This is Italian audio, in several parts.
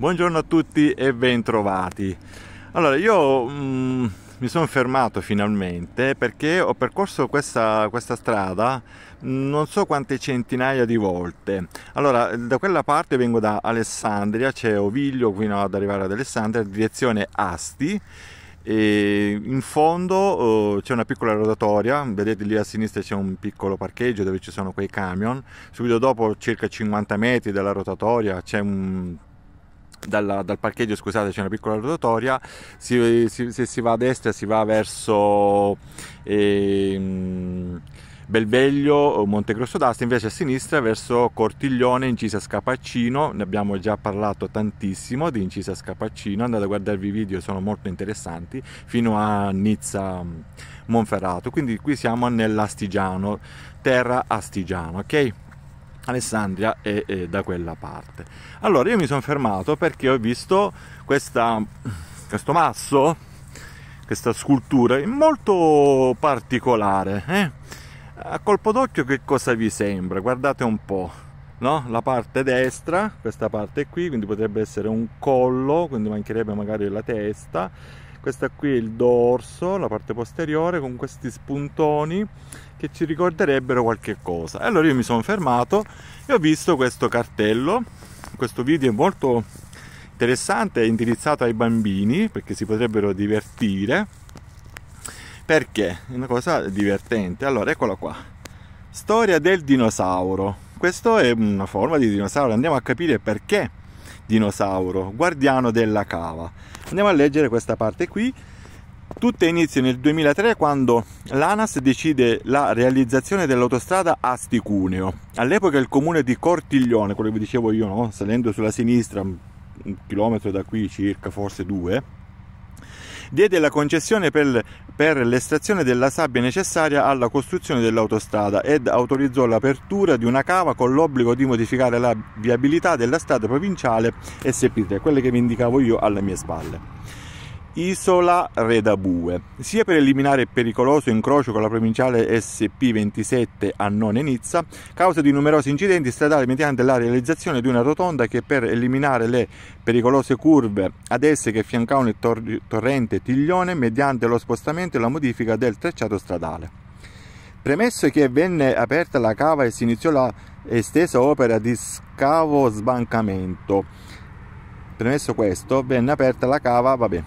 Buongiorno a tutti e bentrovati. Allora, io mm, mi sono fermato finalmente perché ho percorso questa, questa strada mm, non so quante centinaia di volte. Allora, da quella parte vengo da Alessandria, c'è Oviglio fino ad arrivare ad Alessandria, direzione Asti. E in fondo uh, c'è una piccola rotatoria, vedete lì a sinistra c'è un piccolo parcheggio dove ci sono quei camion, subito dopo circa 50 metri dalla rotatoria c'è un dalla, dal parcheggio scusate c'è una piccola rotatoria si, si, se si va a destra si va verso eh, Belveglio, Grosso d'Asta, invece a sinistra verso Cortiglione, Incisa Scapaccino, ne abbiamo già parlato tantissimo di Incisa Scapaccino, andate a guardarvi i video, sono molto interessanti, fino a Nizza mm, Monferrato, quindi qui siamo nell'Astigiano, terra Astigiano, ok? Alessandria è, e da quella parte. Allora io mi sono fermato perché ho visto questa, questo masso, questa scultura molto particolare. Eh? A colpo d'occhio che cosa vi sembra? Guardate un po'. No? La parte destra, questa parte qui, quindi potrebbe essere un collo, quindi mancherebbe magari la testa questo qui è il dorso la parte posteriore con questi spuntoni che ci ricorderebbero qualche cosa e allora io mi sono fermato e ho visto questo cartello questo video è molto interessante è indirizzato ai bambini perché si potrebbero divertire perché è una cosa divertente allora eccolo qua storia del dinosauro questa è una forma di dinosauro andiamo a capire perché dinosauro, guardiano della cava. Andiamo a leggere questa parte qui. Tutto inizia nel 2003 quando l'ANAS decide la realizzazione dell'autostrada Asti-Cuneo. All'epoca il comune di Cortiglione, quello che vi dicevo io, no? salendo sulla sinistra, un chilometro da qui circa, forse due, diede la concessione per, per l'estrazione della sabbia necessaria alla costruzione dell'autostrada ed autorizzò l'apertura di una cava con l'obbligo di modificare la viabilità della strada provinciale SP3, quelle che vi indicavo io alle mie spalle. Isola Redabue, sia per eliminare il pericoloso incrocio con la provinciale SP27 a Nonenizza, Nizza, causa di numerosi incidenti stradali mediante la realizzazione di una rotonda che per eliminare le pericolose curve ad esse che fiancavano il tor- torrente Tiglione mediante lo spostamento e la modifica del tracciato stradale. Premesso che venne aperta la cava e si iniziò la estesa opera di scavo sbancamento, premesso questo, venne aperta la cava, vabbè,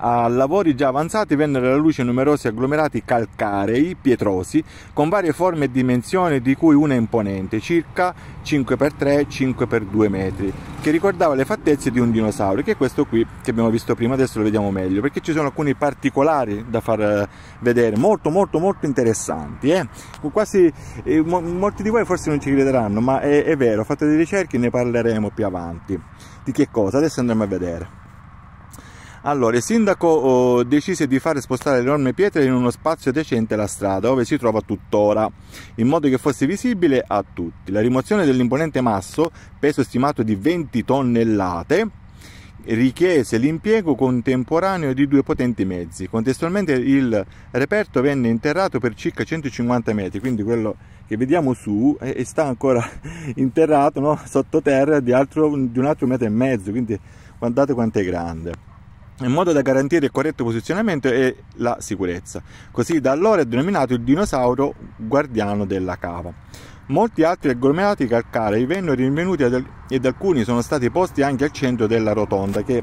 a lavori già avanzati vennero alla luce numerosi agglomerati calcarei pietrosi con varie forme e dimensioni di cui una imponente, circa 5x3, 5x2 metri, che ricordava le fattezze di un dinosaurio, che è questo qui che abbiamo visto prima, adesso lo vediamo meglio, perché ci sono alcuni particolari da far eh, vedere, molto molto molto interessanti. Eh? Quasi, eh, mo molti di voi forse non ci crederanno, ma è, è vero, fate delle ricerche ne parleremo più avanti. Di che cosa? Adesso andremo a vedere. Allora, il sindaco oh, decise di fare spostare le l'enorme pietre in uno spazio decente la strada, dove si trova tuttora, in modo che fosse visibile a tutti. La rimozione dell'imponente masso, peso stimato di 20 tonnellate, richiese l'impiego contemporaneo di due potenti mezzi. Contestualmente il reperto venne interrato per circa 150 metri, quindi quello che vediamo su e sta ancora interrato no? sottoterra di, di, un altro metro e mezzo, quindi guardate quanto è grande in modo da garantire il corretto posizionamento e la sicurezza. Così da allora è denominato il dinosauro guardiano della cava. Molti altri agglomerati calcarei vennero rinvenuti ed alcuni sono stati posti anche al centro della rotonda che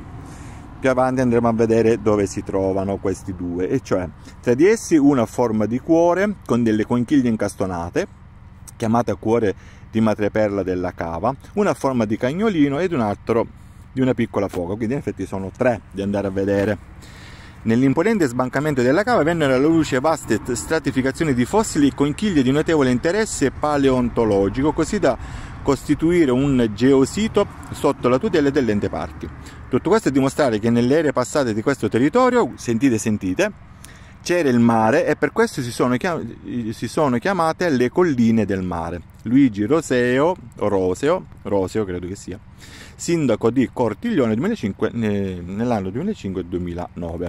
più avanti andremo a vedere dove si trovano questi due e cioè tra di essi una a forma di cuore con delle conchiglie incastonate chiamata cuore di madreperla della cava, una a forma di cagnolino ed un altro di una piccola foca, quindi in effetti sono tre di andare a vedere. Nell'imponente sbancamento della cava vennero alla luce vaste stratificazioni di fossili e conchiglie di notevole interesse paleontologico, così da costituire un geosito sotto la tutela dell'ente parchi. Tutto questo è dimostrare che nelle ere passate di questo territorio, sentite sentite, c'era il mare e per questo si sono, chiam- si sono chiamate le colline del mare. Luigi Roseo, Roseo, Roseo credo che sia, sindaco di Cortiglione 2005, nell'anno 2005-2009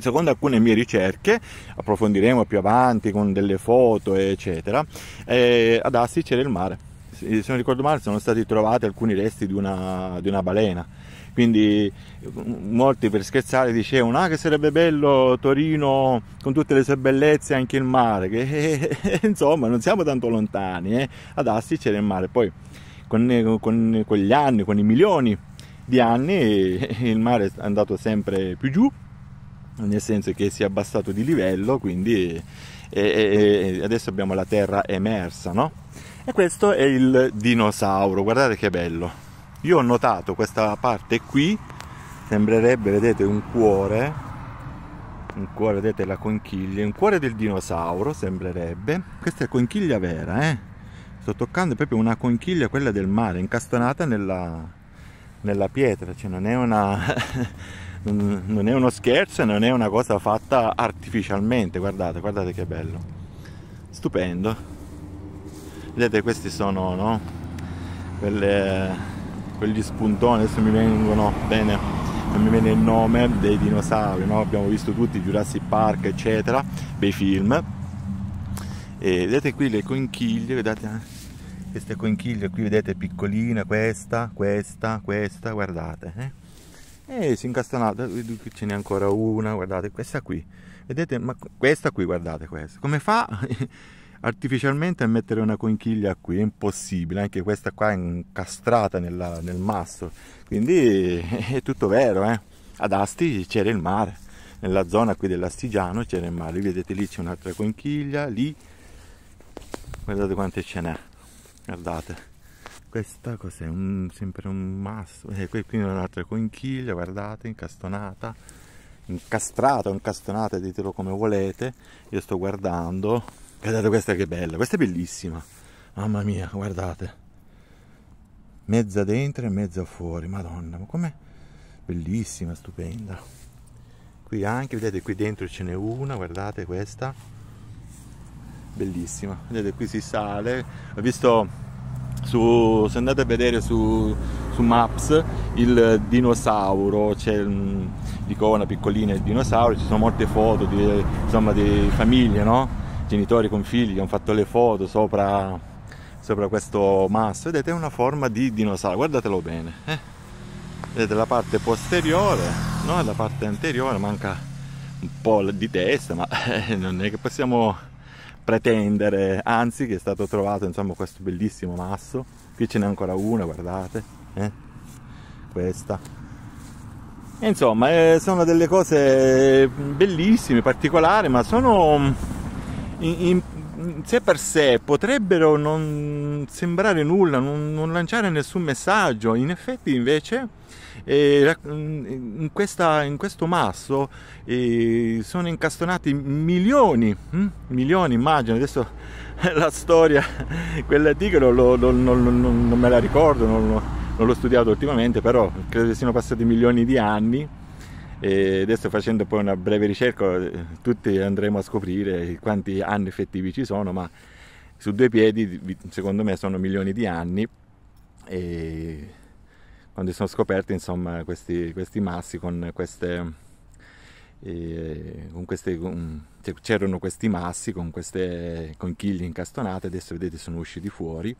secondo alcune mie ricerche, approfondiremo più avanti con delle foto, eccetera, eh, ad Assi c'era il mare. Se non ricordo male, sono stati trovati alcuni resti di una, di una balena. Quindi molti per scherzare dicevano ah, che sarebbe bello Torino con tutte le sue bellezze anche il mare, che insomma non siamo tanto lontani, eh? ad Asti c'era il mare, poi con, con, con gli anni, con i milioni di anni il mare è andato sempre più giù nel senso che si è abbassato di livello, quindi e, e adesso abbiamo la terra emersa, no? E questo è il dinosauro, guardate che bello. Io ho notato questa parte qui, sembrerebbe, vedete, un cuore, un cuore, vedete la conchiglia, un cuore del dinosauro, sembrerebbe. Questa è conchiglia vera, eh? Sto toccando proprio una conchiglia, quella del mare, incastonata nella, nella pietra, cioè non è una... non è uno scherzo, non è una cosa fatta artificialmente, guardate, guardate che bello. Stupendo. Vedete, questi sono, no? Quelle quegli spuntoni, adesso mi vengono bene, non mi viene il nome dei dinosauri, no? abbiamo visto tutti Jurassic Park, eccetera, bei film. E vedete qui le conchiglie, vedete eh? queste conchiglie qui, vedete piccoline, questa, questa, questa, guardate. Eh? e si incastonata eh, qui ce n'è ancora una guardate questa qui vedete ma questa qui guardate questa come fa artificialmente a mettere una conchiglia qui è impossibile, anche questa qua è incastrata nella, nel masso, quindi è tutto vero, eh? ad Asti c'era il mare, nella zona qui dell'Astigiano c'era il mare, vedete lì c'è un'altra conchiglia, lì guardate quante ce n'è, guardate. Questa cos'è? Un, sempre un masso, eh, qui è un'altra conchiglia, guardate, incastonata, incastrata o incastonata, ditelo come volete, io sto guardando, Guardate questa che bella, questa è bellissima. Mamma mia, guardate. Mezza dentro e mezza fuori, madonna, ma com'è bellissima, stupenda. Qui anche, vedete qui dentro ce n'è una, guardate questa. Bellissima. Vedete qui si sale. Ho visto su, se andate a vedere su, su Maps il dinosauro, c'è l'icona piccolina del dinosauro, ci sono molte foto di, insomma, di famiglie, no? genitori con figli che hanno fatto le foto sopra, sopra questo masso, vedete è una forma di dinosauro, guardatelo bene, eh? vedete la parte posteriore, no? la parte anteriore manca un po' di testa, ma eh, non è che possiamo pretendere, anzi che è stato trovato insomma, questo bellissimo masso, qui ce n'è ancora una, guardate, eh? questa. E insomma, eh, sono delle cose bellissime, particolari, ma sono in, in, sé per sé potrebbero non sembrare nulla, non, non lanciare nessun messaggio, in effetti invece eh, in, questa, in, questo masso eh, sono incastonati milioni, hm? milioni immagino, adesso la storia, quell'articolo lo, lo, non, non, non, me la ricordo, non, non l'ho studiato ultimamente, però credo che siano passati milioni di anni e adesso facendo poi una breve ricerca tutti andremo a scoprire quanti anni effettivi ci sono, ma su due piedi secondo me sono milioni di anni e quando sono scoperti insomma, questi, questi massi con queste e queste, cioè, c'erano questi massi con queste conchiglie incastonate, adesso vedete sono usciti fuori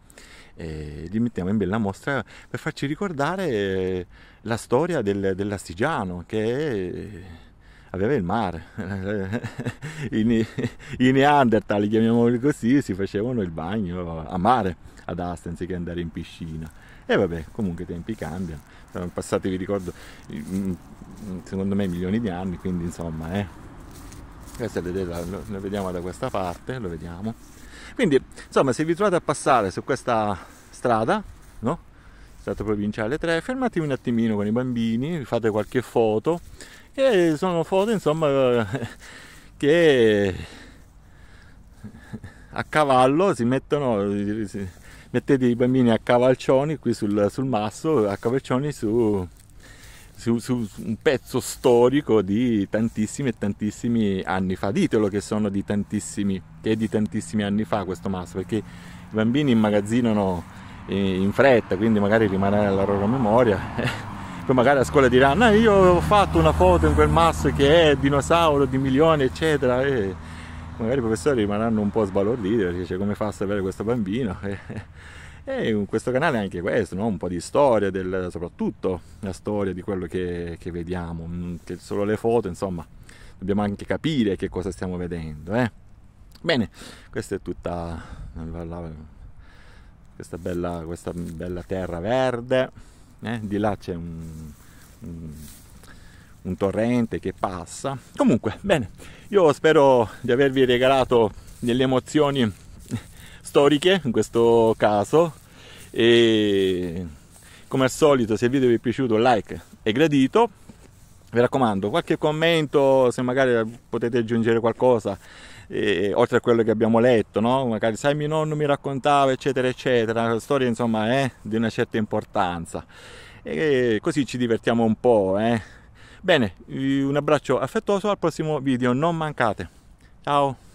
e li mettiamo in bella mostra per farci ricordare eh, la storia del, dell'astigiano che è aveva il mare. I, I Neanderthal, chiamiamoli così, si facevano il bagno a mare ad Asti anziché andare in piscina. E vabbè, comunque i tempi cambiano. Sono passati, vi ricordo, secondo me milioni di anni, quindi insomma, eh. Questa lo, lo vediamo da questa parte, lo vediamo. Quindi, insomma, se vi trovate a passare su questa strada, no? Stato provinciale 3, fermatevi un attimino con i bambini, fate qualche foto e sono foto, insomma, che a cavallo si mettono, si, mettete i bambini a cavalcioni qui sul, sul masso, a cavalcioni su, su, su, un pezzo storico di tantissimi e tantissimi anni fa. Ditelo che sono di tantissimi, che è di tantissimi anni fa questo masso, perché i bambini immagazzinano eh, in fretta, quindi magari rimane nella loro memoria. poi magari a scuola diranno, no, io ho fatto una foto in quel masso che è dinosauro di milioni, eccetera. E magari i professori rimarranno un po' sbalorditi perché cioè, come fa a sapere questo bambino? E in questo canale anche questo, no? un po' di storia, del, soprattutto la storia di quello che, che, vediamo, mm, che solo le foto, insomma, dobbiamo anche capire che cosa stiamo vedendo. Eh? Bene, questa è tutta questa bella, questa bella terra verde eh? di là c'è un, un, un torrente che passa. Comunque, bene, io spero di avervi regalato delle emozioni storiche in questo caso e come al solito se il video vi è piaciuto like e gradito mi raccomando, qualche commento, se magari potete aggiungere qualcosa, eh, oltre a quello che abbiamo letto, no? magari sai mio nonno mi raccontava, eccetera, eccetera, storie insomma eh, di una certa importanza. E così ci divertiamo un po'. Eh. Bene, un abbraccio affettuoso, al prossimo video, non mancate. Ciao!